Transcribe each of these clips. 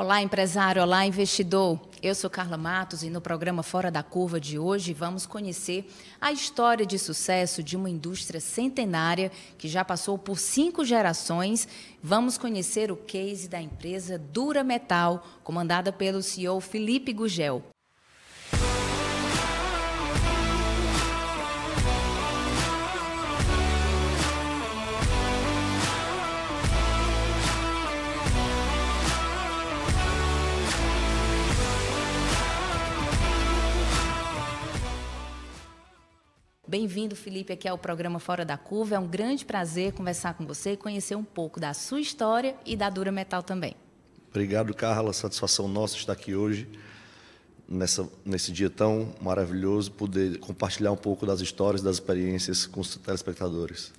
Olá, empresário, olá, investidor. Eu sou Carla Matos e no programa Fora da Curva de hoje vamos conhecer a história de sucesso de uma indústria centenária que já passou por cinco gerações. Vamos conhecer o case da empresa Dura Metal, comandada pelo CEO Felipe Gugel. Bem-vindo, Felipe, aqui ao programa Fora da Curva. É um grande prazer conversar com você e conhecer um pouco da sua história e da Dura Metal também. Obrigado, Carla. Satisfação nossa estar aqui hoje, nessa, nesse dia tão maravilhoso, poder compartilhar um pouco das histórias, das experiências com os telespectadores.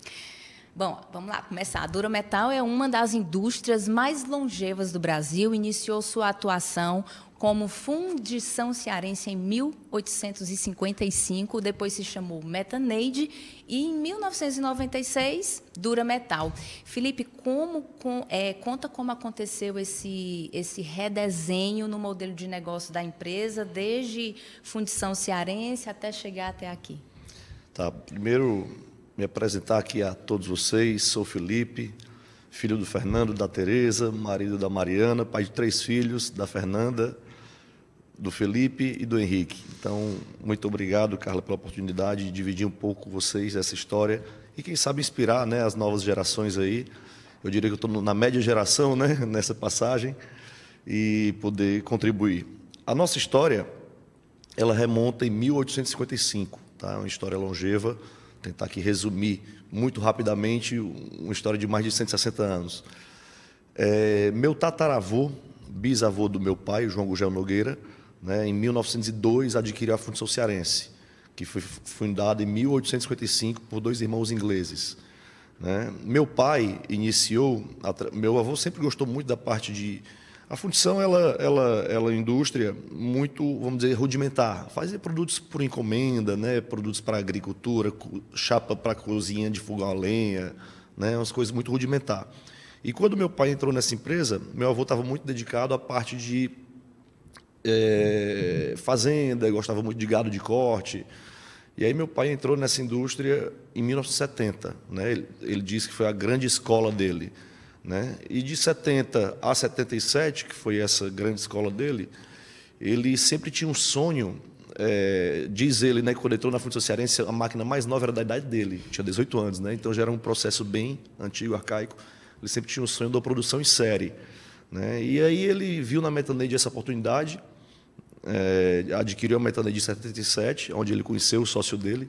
Bom, vamos lá começar. A Dura Metal é uma das indústrias mais longevas do Brasil. Iniciou sua atuação como Fundição Cearense em 1855, depois se chamou Metaneide, e em 1996, Dura Metal. Felipe, como com, é, conta como aconteceu esse, esse redesenho no modelo de negócio da empresa, desde Fundição Cearense até chegar até aqui? Tá, primeiro me apresentar aqui a todos vocês, sou Felipe, filho do Fernando, da Tereza, marido da Mariana, pai de três filhos, da Fernanda, do Felipe e do Henrique. Então, muito obrigado, Carla, pela oportunidade de dividir um pouco com vocês essa história e quem sabe inspirar, né, as novas gerações aí. Eu diria que eu estou na média geração, né, nessa passagem e poder contribuir. A nossa história, ela remonta em 1855, tá? É uma história longeva. Vou tentar aqui resumir muito rapidamente uma história de mais de 160 anos. É, meu tataravô, bisavô do meu pai, João Gugel Nogueira, né, em 1902, adquiriu a Fundição Cearense, que foi fundada em 1855 por dois irmãos ingleses. Né? Meu pai iniciou, meu avô sempre gostou muito da parte de. A fundição ela, ela, ela é indústria muito, vamos dizer, rudimentar. Fazer produtos por encomenda, né? produtos para agricultura, chapa para cozinha de fogão a lenha, né? umas coisas muito rudimentar. E quando meu pai entrou nessa empresa, meu avô estava muito dedicado à parte de é, fazenda, gostava muito de gado de corte. E aí meu pai entrou nessa indústria em 1970. Né? Ele, ele disse que foi a grande escola dele. Né? E de 70 a 77, que foi essa grande escola dele, ele sempre tinha um sonho é, diz ele, né, que quando entrou na Fundação Cearense, a máquina mais nova era da idade dele, tinha 18 anos, né? então já era um processo bem antigo, arcaico. Ele sempre tinha um sonho da produção em série. Né? E aí ele viu na Metanade essa oportunidade, é, adquiriu a Metanade em 77, onde ele conheceu o sócio dele,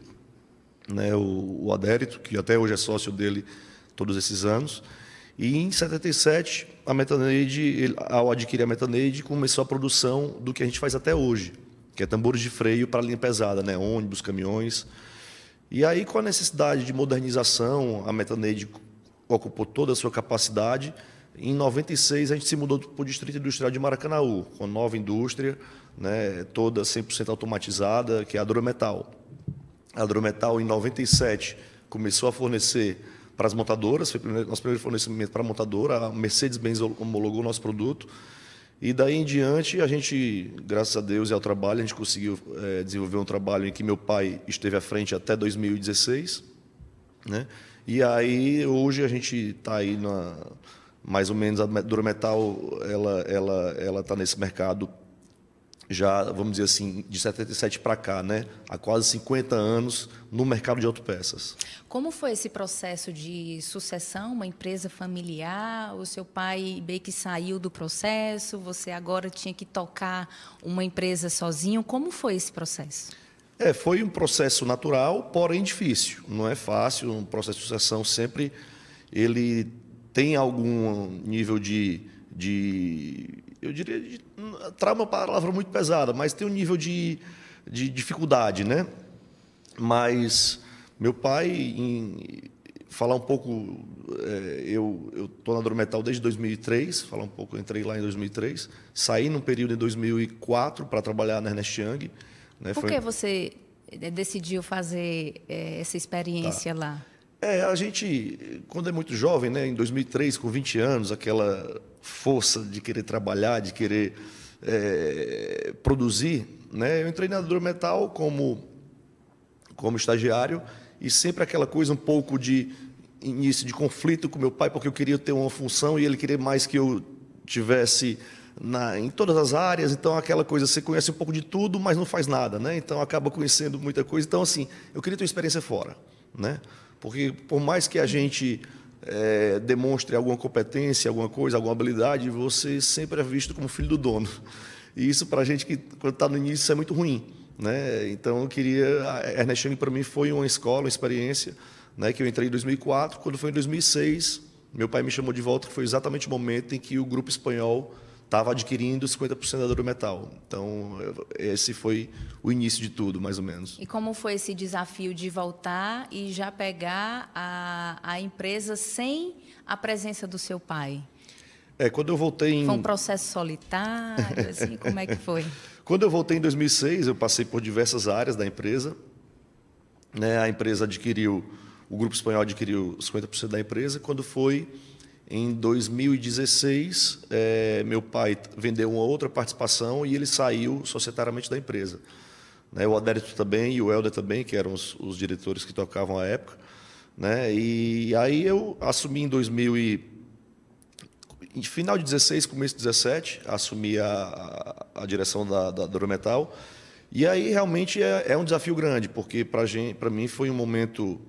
né, o, o Adérito, que até hoje é sócio dele todos esses anos. E em 77, a Metanade, ao adquirir a Metanade, começou a produção do que a gente faz até hoje, que é tambores de freio para linha pesada, né? ônibus, caminhões. E aí, com a necessidade de modernização, a Metanade ocupou toda a sua capacidade em 96, a gente se mudou para o Distrito Industrial de Maracanaú, com nova indústria, né, toda 100% automatizada, que é a Drometal. A Drometal em 97, começou a fornecer para as montadoras, foi o nosso primeiro fornecimento para a montadora, a Mercedes-Benz homologou o nosso produto. E daí em diante, a gente, graças a Deus e ao trabalho, a gente conseguiu é, desenvolver um trabalho em que meu pai esteve à frente até 2016. Né? E aí, hoje, a gente está aí na mais ou menos a dura metal ela ela ela está nesse mercado já vamos dizer assim de 77 para cá né há quase 50 anos no mercado de autopeças como foi esse processo de sucessão uma empresa familiar o seu pai bem que saiu do processo você agora tinha que tocar uma empresa sozinho como foi esse processo é foi um processo natural porém difícil não é fácil um processo de sucessão sempre ele tem algum nível de, de eu diria, de, trauma é uma palavra muito pesada, mas tem um nível de, de dificuldade, né? Mas meu pai, em, falar um pouco, é, eu eu tô na Drometal desde 2003, falar um pouco, entrei lá em 2003, saí num período em 2004 para trabalhar na Ernest Young. Né? Por Foi... que você eh, decidiu fazer é, essa experiência tá. lá? É, a gente, quando é muito jovem, né, em 2003, com 20 anos, aquela força de querer trabalhar, de querer é, produzir, né, eu entrei na Duro Metal como, como estagiário e sempre aquela coisa um pouco de início de conflito com meu pai, porque eu queria ter uma função e ele queria mais que eu tivesse na, em todas as áreas, então aquela coisa, você conhece um pouco de tudo, mas não faz nada, né? Então acaba conhecendo muita coisa. Então, assim, eu queria ter uma experiência fora, né? Porque por mais que a gente é, demonstre alguma competência, alguma coisa, alguma habilidade, você sempre é visto como filho do dono. E isso, para a gente que quando está no início, é muito ruim. Né? Então, eu queria. A Ernestine, para mim, foi uma escola, uma experiência, né? que eu entrei em 2004. Quando foi em 2006, meu pai me chamou de volta, que foi exatamente o momento em que o grupo espanhol estava adquirindo 50% da Duro Metal. Então, esse foi o início de tudo, mais ou menos. E como foi esse desafio de voltar e já pegar a, a empresa sem a presença do seu pai? É, quando eu voltei em... Foi um processo solitário, assim, como é que foi? Quando eu voltei em 2006, eu passei por diversas áreas da empresa. Né? A empresa adquiriu, o grupo espanhol adquiriu 50% da empresa. Quando foi em 2016, é, eh, meu pai vendeu uma outra participação e ele saiu societariamente da empresa. Né, o Adérito também e o Helder também, que eram os, os diretores que tocavam à época. Né, e aí eu assumi em 2000 e, em final de 16, começo de 17, assumi a, a, a direção da, da E aí realmente é, é um desafio grande, porque para mim foi um momento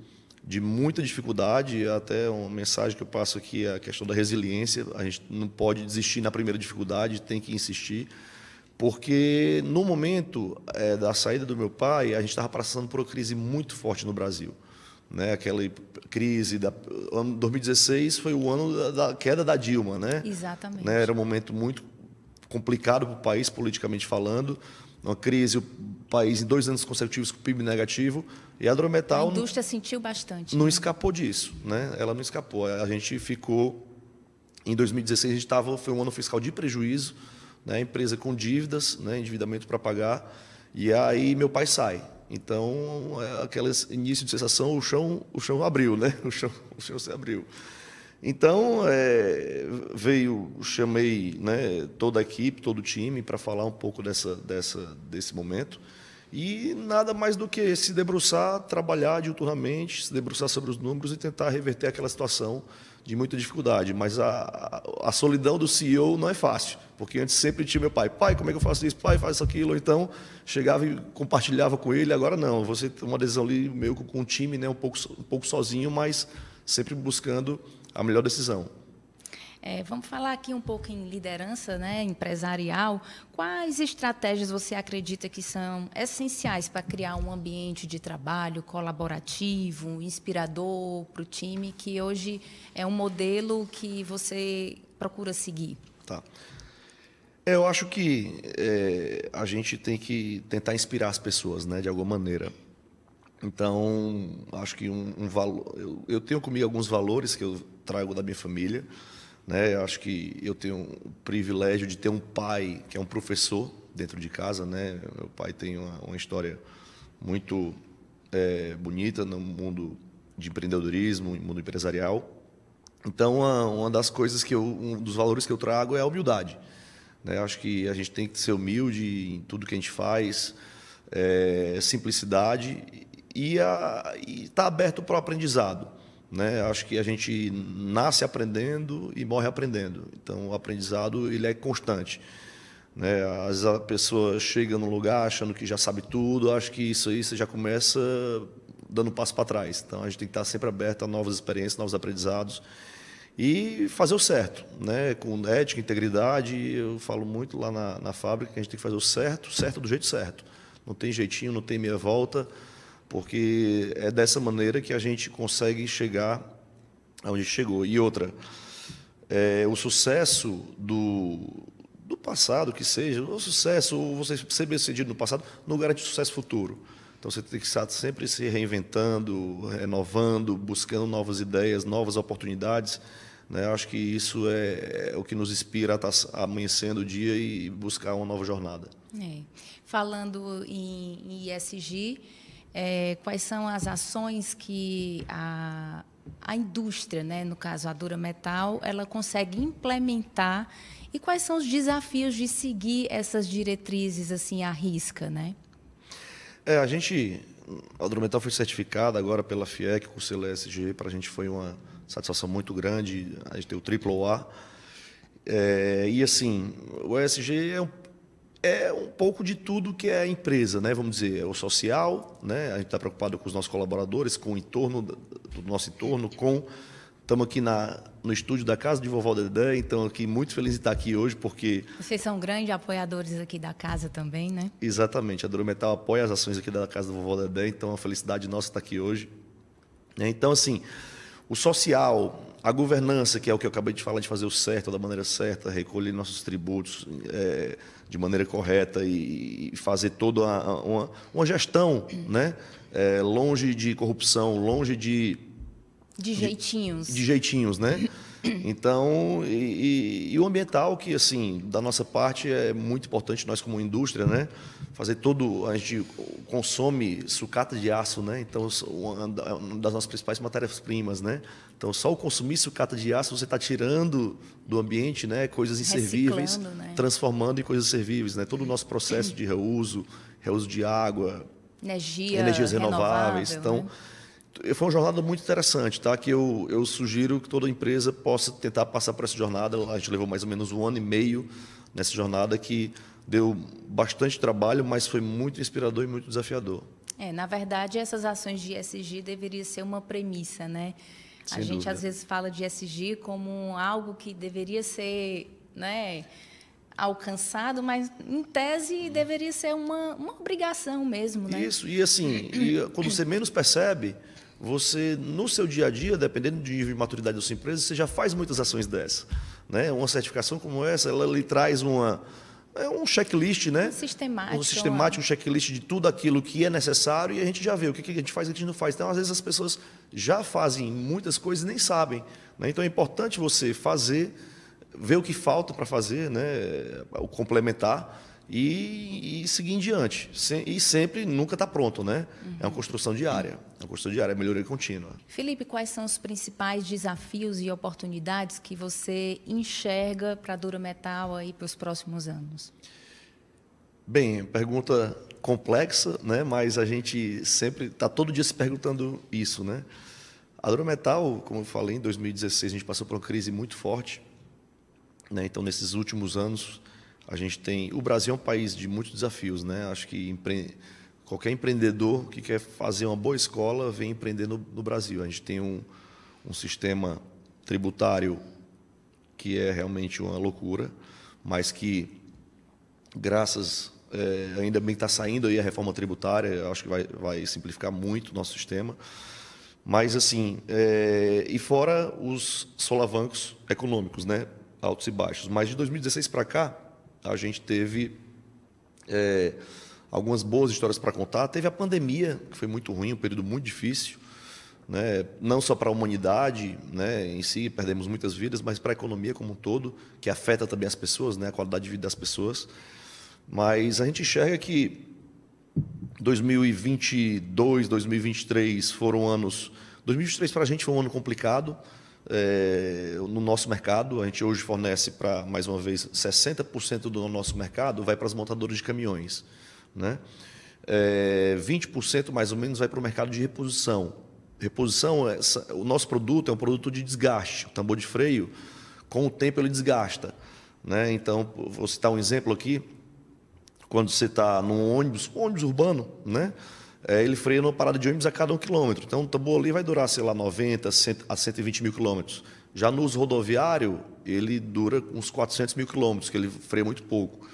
de muita dificuldade, até uma mensagem que eu passo aqui é a questão da resiliência. A gente não pode desistir na primeira dificuldade, tem que insistir, porque no momento é, da saída do meu pai, a gente estava passando por uma crise muito forte no Brasil. Né, aquela crise da 2016 foi o ano da, da queda da Dilma, né? Exatamente. Né, era um momento muito complicado para o país politicamente falando uma crise, o país em dois anos consecutivos com PIB negativo, e a agrometal... A indústria não, sentiu bastante. Não né? escapou disso, né? ela não escapou. A gente ficou... Em 2016, a gente estava, foi um ano fiscal de prejuízo, né? empresa com dívidas, né? endividamento para pagar, e aí meu pai sai. Então, é aquele início de sensação, o chão, o chão abriu, né? O chão, o chão se abriu. Então, é, veio, chamei né, toda a equipe, todo o time, para falar um pouco dessa, dessa, desse momento. E nada mais do que se debruçar, trabalhar diuturnamente, se debruçar sobre os números e tentar reverter aquela situação de muita dificuldade. Mas a, a, a solidão do CEO não é fácil, porque antes sempre tinha meu pai, pai, como é que eu faço isso? Pai, faz aquilo. Ou então chegava e compartilhava com ele, agora não. Você uma decisão ali meio com o time, né, um, pouco, um pouco sozinho, mas sempre buscando a melhor decisão. É, vamos falar aqui um pouco em liderança né, empresarial. Quais estratégias você acredita que são essenciais para criar um ambiente de trabalho colaborativo, inspirador para o time, que hoje é um modelo que você procura seguir? Tá. É, eu acho que é, a gente tem que tentar inspirar as pessoas né, de alguma maneira. Então, acho que um, um valor. Eu, eu, tenho comigo alguns valores que eu trago da minha família. Né? Eu acho que eu tenho o privilégio de ter um pai que é um professor dentro de casa. Né? Meu pai tem uma, uma história muito é, bonita no mundo de empreendedorismo, no mundo empresarial. Então, uma, uma das coisas que eu, um dos valores que eu trago é a humildade. Né? Acho que a gente tem que ser humilde em tudo que a gente faz, é, simplicidade e está aberto para o aprendizado. Né? Acho que a gente nasce aprendendo e morre aprendendo. Então, o aprendizado ele é constante. Né? Às vezes a pessoa chega num lugar achando que já sabe tudo, acho que isso aí você já começa dando um passo para trás. Então, a gente tem que estar tá sempre aberto a novas experiências, novos aprendizados e fazer o certo, né? com ética, integridade. Eu falo muito lá na, na fábrica que a gente tem que fazer o certo, certo do jeito certo. Não tem jeitinho, não tem meia volta porque é dessa maneira que a gente consegue chegar aonde chegou. E outra, é, o sucesso do, do passado, que seja, o sucesso, ou você ser bem sucedido no passado, não garante sucesso futuro. Então você tem que estar sempre se reinventando, renovando, buscando novas ideias, novas oportunidades. Né? Acho que isso é, é, o que nos inspira a estar tá amanhecendo o dia e buscar uma nova jornada. É. Falando em, em ISG, é, quais são as ações que a, a indústria, né, no caso a Dura Metal, ela consegue implementar e quais são os desafios de seguir essas diretrizes assim à risca, né? É, a gente, a Dura Metal foi certificada agora pela FIEC com o selo ESG, para a gente foi uma satisfação muito grande, a gente tem o triplo A. É, e assim, o ESG é um é um pouco de tudo que é a empresa, né? Vamos dizer, é o social, né? A gente está preocupado com os nossos colaboradores, com o entorno do nosso entorno, com estamos aqui na no estúdio da casa de vovó Dedé, então aqui muito feliz de estar aqui hoje porque vocês são grandes apoiadores aqui da casa também, né? Exatamente, a Durometal apoia as ações aqui da casa do vovó Dedé, então é uma felicidade nossa estar tá aqui hoje. Né? Então assim, o social, a governança, que é o que eu acabei de falar, de fazer o certo da maneira certa, recolher nossos tributos é, de maneira correta e, e fazer toda a, a, uma, uma, gestão, né? É, longe de corrupção, longe de de jeitinhos. De, de jeitinhos, né? Então, e, e, e, o ambiental, que assim, da nossa parte é muito importante, nós como indústria, né? Fazer todo. A gente consome sucata de aço, né? Então, uma das nossas principais matérias-primas, né? Então, só o consumir sucata de aço, você está tirando do ambiente né, coisas inservíveis, né? transformando em coisas servíveis, né? Todo o nosso processo de reuso, reuso de água, Energia energias renováveis. então. Né? foi uma jornada muito interessante, tá? Que eu, eu sugiro que toda empresa possa tentar passar por essa jornada. A gente levou mais ou menos um ano e meio nessa jornada que deu bastante trabalho, mas foi muito inspirador e muito desafiador. É, na verdade, essas ações de ESG deveriam ser uma premissa, né? Sem a gente dúvida. às vezes fala de ESG como algo que deveria ser, né, alcançado, mas em tese deveria ser uma, uma obrigação mesmo, né? Isso, e assim, e quando você menos percebe, você, no seu dia a dia, dependendo do nível de maturidade da sua empresa, você já faz muitas ações dessas. Né? Uma certificação como essa, ela lhe traz uma, é um checklist, né? Um sistemático. Um sistemático, é. um checklist de tudo aquilo que é necessário e a gente já vê o que a gente faz e o que a gente não faz. Então, às vezes, as pessoas já fazem muitas coisas e nem sabem. Né? Então, é importante você fazer, ver o que falta para fazer, né? o complementar e, e seguir em diante. e sempre, nunca está pronto, né? Uhum. É uma construção diária, é uma construção diária, é melhoria contínua. Felipe, quais são os principais desafios e oportunidades que você enxerga para a Dura Metal aí para os próximos anos? Bem, pergunta complexa, né? Mas a gente sempre está todo dia se perguntando isso, né? A Dura Metal, como eu falei, em 2016 a gente passou por uma crise muito forte, né? Então nesses últimos anos a gente tem. O Brasil é um país de muitos desafios, né? Acho que empre... qualquer empreendedor que quer fazer uma boa escola vem empreender no, no Brasil. A gente tem um, um sistema tributário que é realmente uma loucura, mas que, graças. É, ainda bem que está saindo aí a reforma tributária, acho que vai, vai simplificar muito o nosso sistema. Mas, assim, é, e fora os solavancos econômicos, né? altos e baixos. Mas de 2016 para cá, a gente teve é, algumas boas histórias para contar. Teve a pandemia, que foi muito ruim, um período muito difícil, né? não só para a humanidade né? em si, perdemos muitas vidas, mas para a economia como um todo, que afeta também as pessoas, né? a qualidade de vida das pessoas. Mas a gente enxerga que 2022, 2023 foram anos. 2023 para a gente foi um ano complicado. É, no nosso mercado, a gente hoje fornece para, mais uma vez, 60% do nosso mercado vai para as montadoras de caminhões. Né? É, 20% mais ou menos vai para o mercado de reposição. Reposição, é, o nosso produto é um produto de desgaste. O tambor de freio, com o tempo, ele desgasta. Né? Então, vou citar um exemplo aqui. Quando você está num ônibus, ônibus urbano, né? é, ele freia numa parada de ônibus a cada um quilômetro. Então, o tambor ali vai durar, sei lá, 90 a 120 mil quilômetros. Já no uso rodoviário, ele dura uns 400 mil quilômetros, que ele freia muito pouco.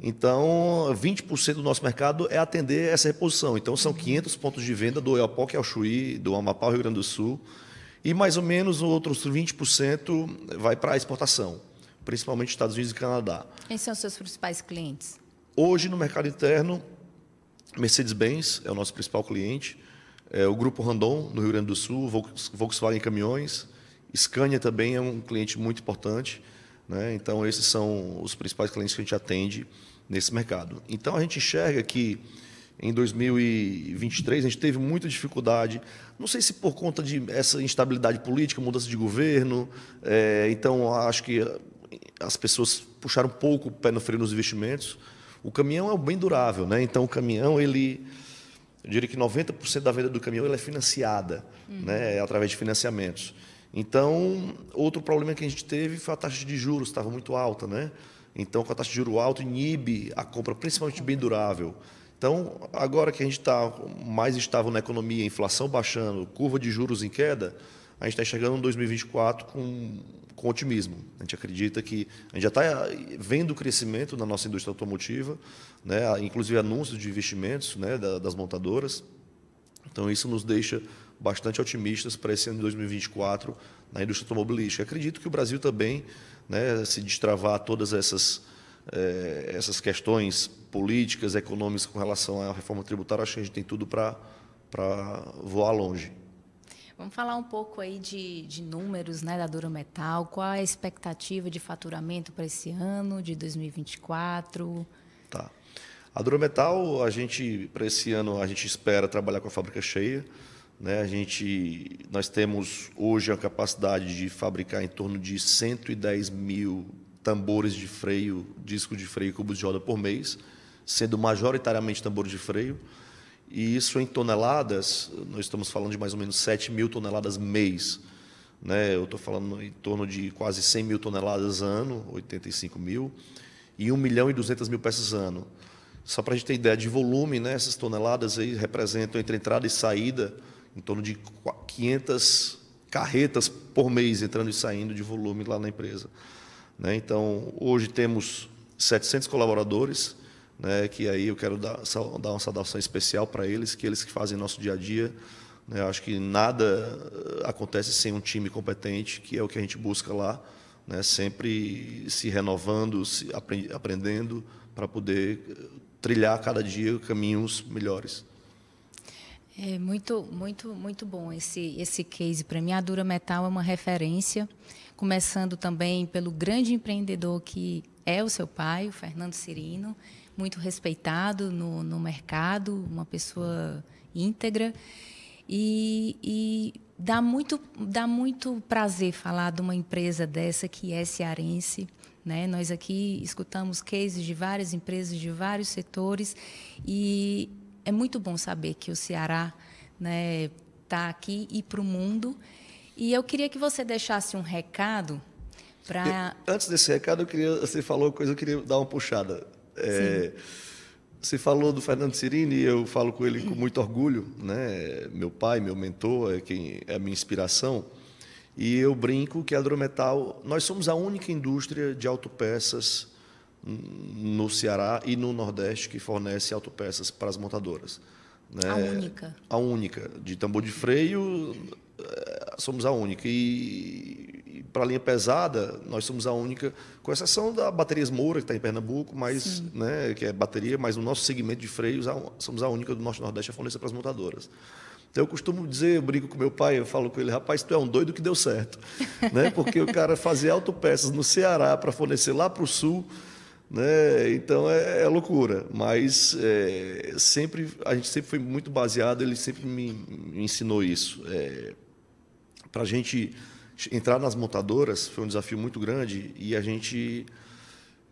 Então, 20% do nosso mercado é atender essa reposição. Então, são 500 uhum. pontos de venda do Oiapoque ao Chuí, do Amapá ao Rio Grande do Sul. E mais ou menos outros 20% vai para a exportação, principalmente Estados Unidos e Canadá. Quem são os seus principais clientes? Hoje, no mercado interno, Mercedes-Benz é o nosso principal cliente, é, o Grupo Randon, no Rio Grande do Sul, Volkswagen Caminhões, Scania também é um cliente muito importante. Né? Então, esses são os principais clientes que a gente atende nesse mercado. Então, a gente enxerga que em 2023 a gente teve muita dificuldade, não sei se por conta de essa instabilidade política, mudança de governo, é, então acho que as pessoas puxaram um pouco o pé no freio nos investimentos, o caminhão é bem durável, né? Então o caminhão ele eu diria que 90% da venda do caminhão é financiada, uhum. né, é através de financiamentos. Então, outro problema que a gente teve foi a taxa de juros, estava muito alta, né? Então, com a taxa de juros alta, inibe a compra, principalmente bem durável. Então, agora que a gente está mais estável na economia, inflação baixando, curva de juros em queda, a gente está chegando em 2024 com, com otimismo. A gente acredita que a gente já está eh, vendo o crescimento na nossa indústria automotiva, né? inclusive anúncios de investimentos né? das montadoras. Então, isso nos deixa bastante otimistas para esse ano de 2024 na indústria automobilística. Acredito que o Brasil também, né, se destravar todas essas, eh, essas questões políticas, econômicas com relação à reforma tributária, acho que a gente tem tudo para voar longe. Vamos falar um pouco aí de, de números né, da Duro Metal. Qual é a expectativa de faturamento para esse ano de 2024? Tá. A Duro Metal, a gente para esse ano a gente espera trabalhar com a fábrica cheia. Né? A gente, nós temos hoje a capacidade de fabricar em torno de 110 mil tambores de freio, disco de freio, cubos de roda por mês, sendo majoritariamente tambores de freio. E isso em toneladas, nós estamos falando de mais ou menos 7 mil toneladas mês. Né? Eu estou falando em torno de quase 100 mil toneladas ano, 85 mil, e 1 milhão e 200 mil peças ano. Só para a gente ter ideia de volume, né? essas toneladas aí representam entre entrada e saída em torno de 500 carretas por mês entrando e saindo de volume lá na empresa. Né? Então, hoje temos 700 colaboradores, né, que aí eu quero dar, dar uma saudação especial para eles, que eles que fazem nosso dia a dia. Né, acho que nada eh, acontece sem um time competente, que é o que a gente busca lá, né, sempre se renovando, se aprendendo para poder eh, trilhar cada dia caminhos melhores. É muito, muito, muito bom esse, esse case. Para mim, a Dura Metal é uma referência, começando também pelo grande empreendedor que é o seu pai, o Fernando Cirino, muito respeitado no, no mercado, uma pessoa íntegra. E, e, dá, muito, dá muito prazer falar de uma empresa dessa que é cearense. Né? Nós aqui escutamos cases de várias empresas, de vários setores, e é muito bom saber que o Ceará está né, tá aqui e para o mundo. E eu queria que você deixasse um recado para. Antes desse recado, eu queria, você falou coisa, eu queria dar uma puxada. É, você falou do Fernando Cirini, eu falo com ele com muito orgulho, né? Meu pai, meu mentor, é quem é a minha inspiração. E eu brinco que a Drometal, nós somos a única indústria de autopeças no Ceará e no Nordeste que fornece autopeças para as montadoras. Né? A única. A única. De tambor de freio, é, somos a única. E, para a linha pesada, nós somos a única, com exceção da Baterias Moura, que está em Pernambuco, mas, né, que é bateria, mas no nosso segmento de freios, somos a única do Norte Nordeste a fornecer para as montadoras. Então eu costumo dizer, eu brinco com meu pai, eu falo com ele, rapaz, tu é um doido que deu certo. né? Porque o cara fazia autopeças no Ceará para fornecer lá para o sul, né? Então é, é loucura, mas é, sempre a gente sempre foi muito baseado. Ele sempre me, me ensinou isso. É, para a gente entrar nas montadoras foi um desafio muito grande e a gente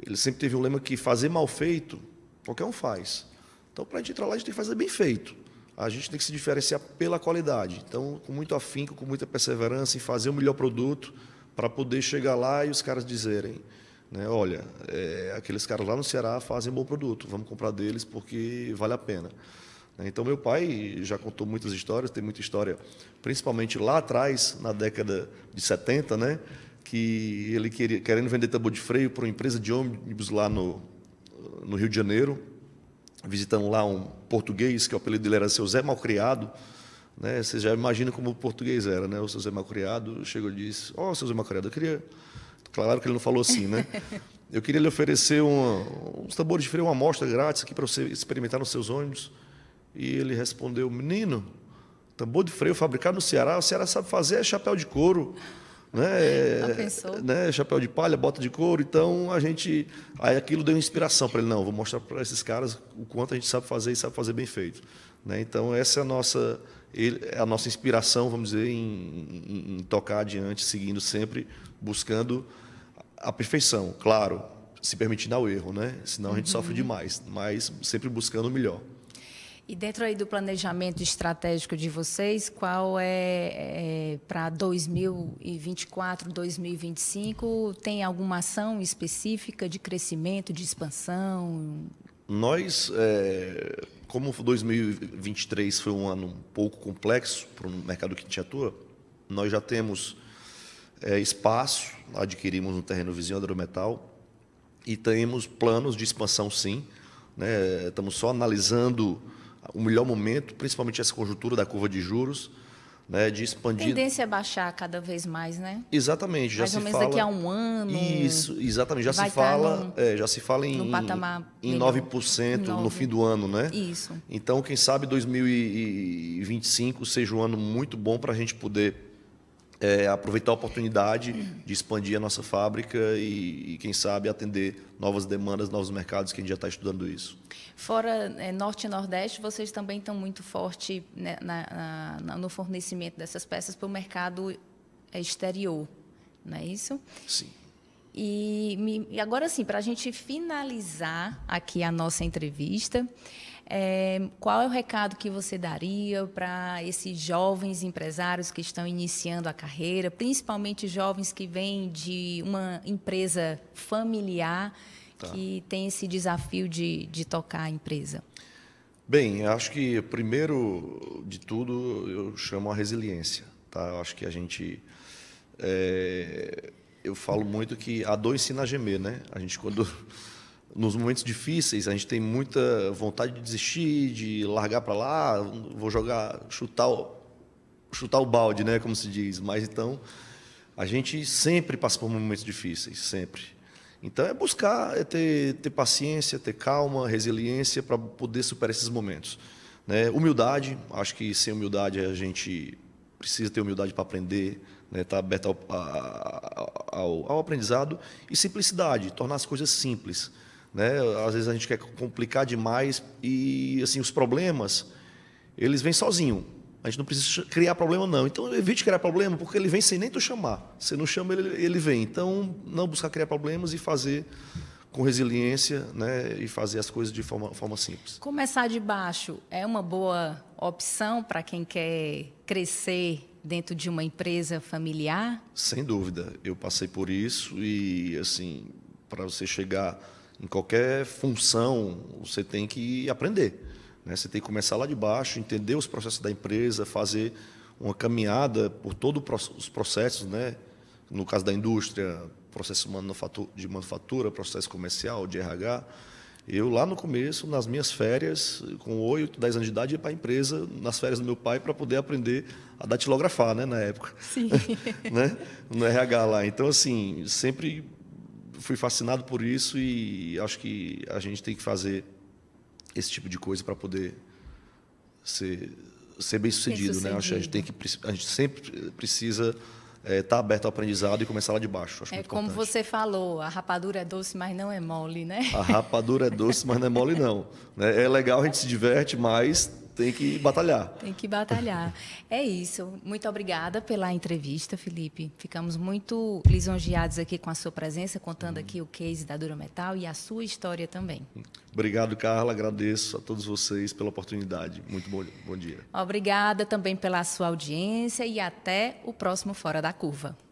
ele sempre teve um lema que fazer mal feito qualquer um faz. Então para a gente entrar lá a gente tem que fazer bem feito. A gente tem que se diferenciar pela qualidade. Então com muito afinco, com muita perseverança em fazer o melhor produto para poder chegar lá e os caras dizerem, né, olha, é, aqueles caras lá no Ceará fazem bom produto, vamos comprar deles porque vale a pena. Né? Então, meu pai já contou muitas histórias, tem muita história, principalmente lá atrás, na década de 70, né? que ele queria, querendo vender tambor de freio para uma empresa de ônibus lá no, no Rio de Janeiro, visitando lá um português, que o apelido dele era Seu Zé Malcriado, né? Você já imagina como o português era, né? O Seu Zé Malcriado chegou e disse, ó, oh, Seu Zé Malcriado, eu queria... Claro que ele não falou assim, né? Eu queria lhe oferecer um uns tambores de freio, uma amostra grátis aqui para você experimentar nos seus ônibus. E ele respondeu: Menino, tambor de freio fabricado no Ceará, o Ceará sabe fazer é chapéu de couro. Né? É, né? É chapéu de palha, bota de couro. Então a gente. Aí aquilo deu inspiração para ele: não, vou mostrar para esses caras o quanto a gente sabe fazer e sabe fazer bem feito. Né? Então essa é a nossa, é a nossa inspiração, vamos dizer, em, em, em tocar adiante, seguindo sempre, buscando a perfeição, claro, se permitindo ao erro, né? Senão a gente uhum. sofre demais, mas sempre buscando o melhor. E dentro aí do planejamento estratégico de vocês, qual é, é para 2024, 2025? Tem alguma ação específica de crescimento, de expansão? Nós, é, como 2023 foi um ano um pouco complexo para o mercado que a gente atua, nós já temos é, espaço, adquirimos um terreno vizinho metal e temos planos de expansão sim. Né? Estamos só analisando o melhor momento, principalmente essa conjuntura da curva de juros, né, de expandir. Tendência a baixar cada vez mais, né? Exatamente, já mais se fala. Mais ou menos daqui a um ano. Isso, exatamente, já se tá fala, num, é, já se fala em patamar em melhor, 9% 9. no fim do ano, né? Isso. Então, quem sabe 2025 seja um ano muito bom para a gente poder é, aproveitar a oportunidade de expandir a nossa fábrica e, e, quem sabe, atender novas demandas, novos mercados, que a gente já está estudando isso. Fora é, Norte e Nordeste, vocês também estão muito forte né, na, na, no fornecimento dessas peças para o mercado é, exterior, não é isso? Sim. E, e agora sim, para a gente finalizar aqui a nossa entrevista, é, qual é o recado que você daria para esses jovens empresários que estão iniciando a carreira, principalmente jovens que vêm de uma empresa familiar tá. que tem esse desafio de, de tocar a empresa? Bem, acho que primeiro de tudo eu chamo a resiliência. Tá? Eu acho que a gente. É, eu falo muito que a dor ensina a gemer, né? A gente, quando nos momentos difíceis, a gente tem muita vontade de desistir, de largar para lá, vou jogar, chutar o, chutar o balde, né, como se diz. Mas então, a gente sempre passa por momentos difíceis, sempre. Então, é buscar, é ter, ter paciência, ter calma, resiliência para poder superar esses momentos. Né? Humildade, acho que sem humildade a gente precisa ter humildade para aprender, estar né? tá aberto ao, ao, ao aprendizado. E simplicidade, tornar as coisas simples. Né? Às vezes a gente quer complicar demais e assim os problemas eles vêm sozinho. A gente não precisa criar problema não. Então evite criar problema porque ele vem sem nem tu chamar. Você não chama ele ele vem. Então não buscar criar problemas e fazer com resiliência, né, e fazer as coisas de forma, forma simples. Começar de baixo é uma boa opção para quem quer crescer dentro de uma empresa familiar? Sem dúvida. Eu passei por isso e assim, para você chegar em qualquer função, você tem que aprender. Né? Você tem que começar lá de baixo, entender os processos da empresa, fazer uma caminhada por todos os processos, né? no caso da indústria, processo de manufatura, processo comercial, de RH. Eu, lá no começo, nas minhas férias, com 8, 10 anos de idade, ia para a empresa, nas férias do meu pai, para poder aprender a datilografar, né, na época. Sim. né? No RH lá. Então, assim, sempre fui fascinado por isso e acho que a gente tem que fazer esse tipo de coisa para poder ser, ser bem sucedido, né? bem sucedido. né? Acho que a gente tem que a gente sempre precisa estar é, tá aberto ao aprendizado e começar lá de baixo. Acho é como importante. você falou, a rapadura é doce, mas não é mole, né? A rapadura é doce, mas não é mole não. Né? É legal, a gente se diverte, mas tem que batalhar. Tem que batalhar. É isso. Muito obrigada pela entrevista, Felipe. Ficamos muito lisonjeados aqui com a sua presença, contando aqui o case da Dura Metal e a sua história também. Obrigado, Carla. Agradeço a todos vocês pela oportunidade. Muito bom, bom dia. Obrigada também pela sua audiência e até o próximo Fora da Curva.